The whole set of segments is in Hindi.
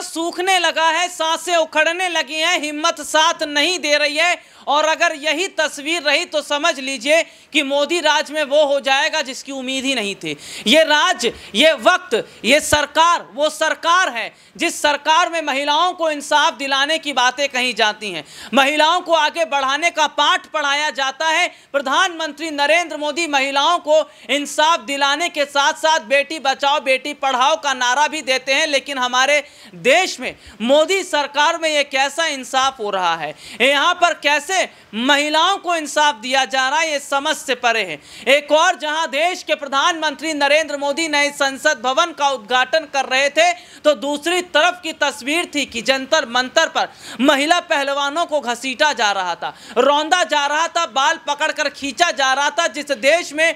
गला सूखने लगा है सांसें उखड़ने लगी हैं हिम्मत साथ नहीं दे रही है और अगर यही तस्वीर रही तो समझ लीजिए कि मोदी राज में वो हो जाएगा जिसकी उम्मीद ही नहीं थी ये राज ये वक्त ये सरकार वो सरकार है जिस सरकार में महिलाओं को इंसाफ दिलाने की बातें कही जाती हैं महिलाओं को आगे बढ़ाने का पाठ पढ़ाया जाता है प्रधानमंत्री नरेंद्र मोदी महिलाओं को इंसाफ दिलाने के साथ साथ बेटी बचाओ बेटी पढ़ाओ का नारा भी देते हैं लेकिन हमारे देश में मोदी सरकार में ये कैसा इंसाफ हो रहा है यहाँ पर कैसे महिलाओं को इंसाफ दिया जा रहा है ये समझ से परे है एक और जहाँ देश के प्रधानमंत्री नरेंद्र मोदी नए संसद भवन का उद्घाटन कर रहे थे तो दूसरी तरफ की तस्वीर थी कि जंतर मंतर पर महिला पहलवानों को घसीटा जा रहा था रौंदा जा रहा था बाल पकड़कर खींचा जा रहा था जिस देश में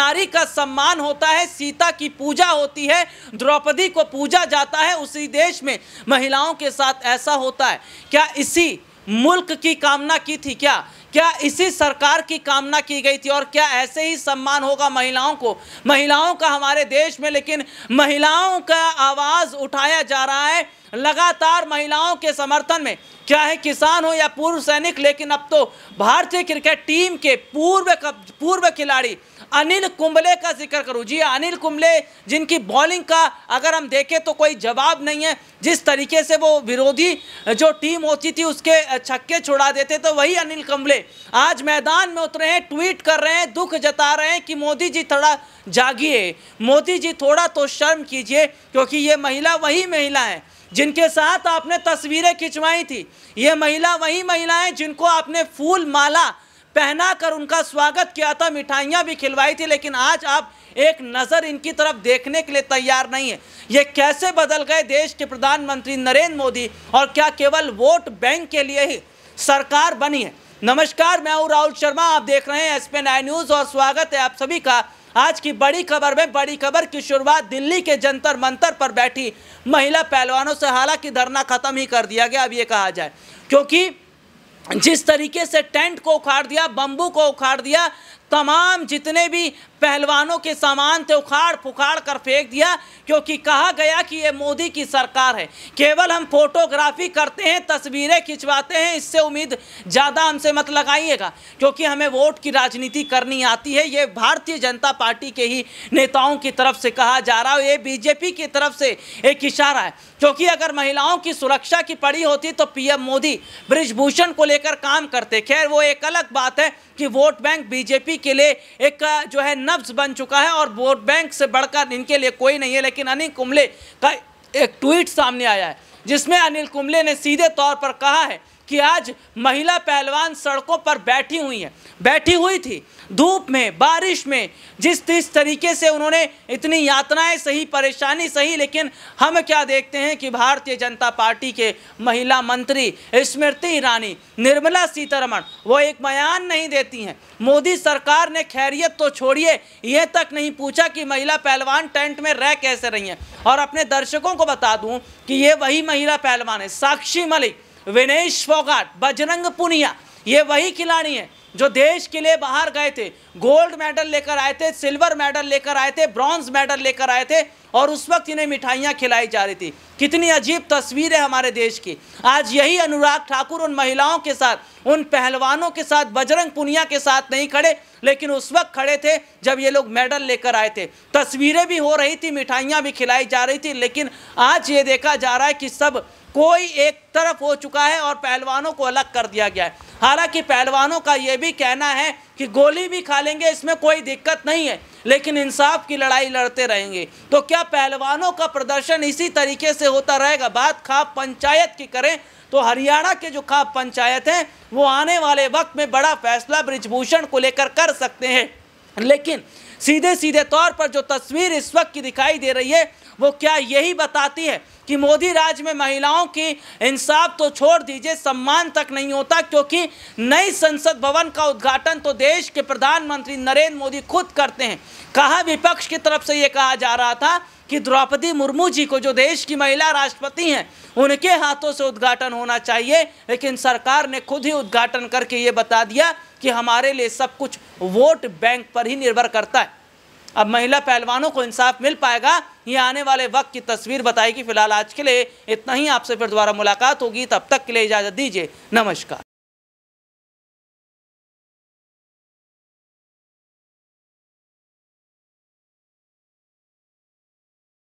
नारी का सम्मान होता है सीता की पूजा होती है द्रौपदी को पूजा जाता है उसी देश में महिलाओं के साथ ऐसा होता है क्या इसी मुल्क की कामना की थी क्या क्या इसी सरकार की कामना की गई थी और क्या ऐसे ही सम्मान होगा महिलाओं को महिलाओं का हमारे देश में लेकिन महिलाओं का आवाज़ उठाया जा रहा है लगातार महिलाओं के समर्थन में चाहे किसान हो या पूर्व सैनिक लेकिन अब तो भारतीय क्रिकेट टीम के पूर्व पूर्व खिलाड़ी अनिल कुंबले का जिक्र करूँ जी हाँ, अनिल कुंबले जिनकी बॉलिंग का अगर हम देखें तो कोई जवाब नहीं है जिस तरीके से वो विरोधी जो टीम होती थी उसके छक्के छुड़ा देते तो वही अनिल कुंबले आज मैदान में उतरे हैं ट्वीट कर रहे हैं दुख जता रहे हैं कि मोदी जी थोड़ा जागिए मोदी जी थोड़ा तो शर्म कीजिए क्योंकि ये महिला वही महिला है जिनके साथ आपने तस्वीरें खिंचवाई थी ये महिला वही महिलाएं जिनको आपने फूल माला पहना कर उनका स्वागत किया था मिठाइयाँ भी खिलवाई थी लेकिन आज आप एक नज़र इनकी तरफ देखने के लिए तैयार नहीं है ये कैसे बदल गए देश के प्रधानमंत्री नरेंद्र मोदी और क्या केवल वोट बैंक के लिए ही सरकार बनी है नमस्कार मैं हूँ राहुल शर्मा आप देख रहे हैं एस पी न्यूज़ और स्वागत है आप सभी का आज की बड़ी खबर में बड़ी खबर की शुरुआत दिल्ली के जंतर मंतर पर बैठी महिला पहलवानों से हालांकि धरना खत्म ही कर दिया गया अब ये कहा जाए क्योंकि जिस तरीके से टेंट को उखाड़ दिया बम्बू को उखाड़ दिया तमाम जितने भी पहलवानों के सामान थे उखाड़ फुखाड़ कर फेंक दिया क्योंकि कहा गया कि ये मोदी की सरकार है केवल हम फोटोग्राफी करते हैं तस्वीरें खिंचवाते हैं इससे उम्मीद ज़्यादा हमसे मत लगाइएगा क्योंकि हमें वोट की राजनीति करनी आती है ये भारतीय जनता पार्टी के ही नेताओं की तरफ से कहा जा रहा है ये बीजेपी की तरफ से एक इशारा है क्योंकि अगर महिलाओं की सुरक्षा की पड़ी होती तो पी मोदी ब्रिजभूषण को लेकर काम करते खैर वो एक अलग बात है कि वोट बैंक बीजेपी के लिए एक जो है नब्ज बन चुका है और वोट बैंक से बढ़कर इनके लिए कोई नहीं है लेकिन अनिल कुंबले का एक ट्वीट सामने आया है जिसमें अनिल कुंबले ने सीधे तौर पर कहा है कि आज महिला पहलवान सड़कों पर बैठी हुई हैं बैठी हुई थी धूप में बारिश में जिस जिस तरीके से उन्होंने इतनी यातनाएं सही परेशानी सही लेकिन हम क्या देखते हैं कि भारतीय जनता पार्टी के महिला मंत्री स्मृति ईरानी निर्मला सीतारमण वो एक बयान नहीं देती हैं मोदी सरकार ने खैरियत तो छोड़िए यह तक नहीं पूछा कि महिला पहलवान टेंट में रह कैसे रही हैं और अपने दर्शकों को बता दूँ कि ये वही महिला पहलवान है साक्षी मलिक विनेश फोगाट बजरंग पुनिया ये वही खिलाड़ी हैं जो देश के लिए बाहर गए थे गोल्ड मेडल लेकर आए थे सिल्वर मेडल लेकर आए थे ब्रॉन्ज मेडल लेकर आए थे और उस वक्त इन्हें मिठाइयाँ खिलाई जा रही थी कितनी अजीब तस्वीर है हमारे देश की आज यही अनुराग ठाकुर उन महिलाओं के साथ उन पहलवानों के साथ बजरंग पुनिया के साथ नहीं खड़े लेकिन उस वक्त खड़े थे जब ये लोग मेडल लेकर आए थे तस्वीरें भी हो रही थी मिठाइयाँ भी खिलाई जा रही थी लेकिन आज ये देखा जा रहा है कि सब कोई एक तरफ हो चुका है और पहलवानों को अलग कर दिया गया है हालांकि पहलवानों का ये भी कहना है कि गोली भी खा लेंगे इसमें कोई दिक्कत नहीं है लेकिन इंसाफ की लड़ाई लड़ते रहेंगे तो क्या पहलवानों का प्रदर्शन इसी तरीके से होता रहेगा बात खाप पंचायत की करें तो हरियाणा के जो खाप पंचायत हैं वो आने वाले वक्त में बड़ा फैसला ब्रिजभूषण को लेकर कर सकते हैं लेकिन सीधे सीधे तौर पर जो तस्वीर इस वक्त की दिखाई दे रही है वो क्या यही बताती है कि मोदी राज में महिलाओं की इंसाफ तो छोड़ दीजिए सम्मान तक नहीं होता क्योंकि नई संसद भवन का उद्घाटन तो देश के प्रधानमंत्री नरेंद्र मोदी खुद करते हैं कहा विपक्ष की तरफ से ये कहा जा रहा था कि द्रौपदी मुर्मू जी को जो देश की महिला राष्ट्रपति हैं उनके हाथों से उद्घाटन होना चाहिए लेकिन सरकार ने खुद ही उद्घाटन करके ये बता दिया कि हमारे लिए सब कुछ वोट बैंक पर ही निर्भर करता है अब महिला पहलवानों को इंसाफ मिल पाएगा ये आने वाले वक्त की तस्वीर बताएगी फिलहाल आज के लिए इतना ही आपसे फिर दोबारा मुलाकात होगी तब तक के लिए इजाज़त दीजिए नमस्कार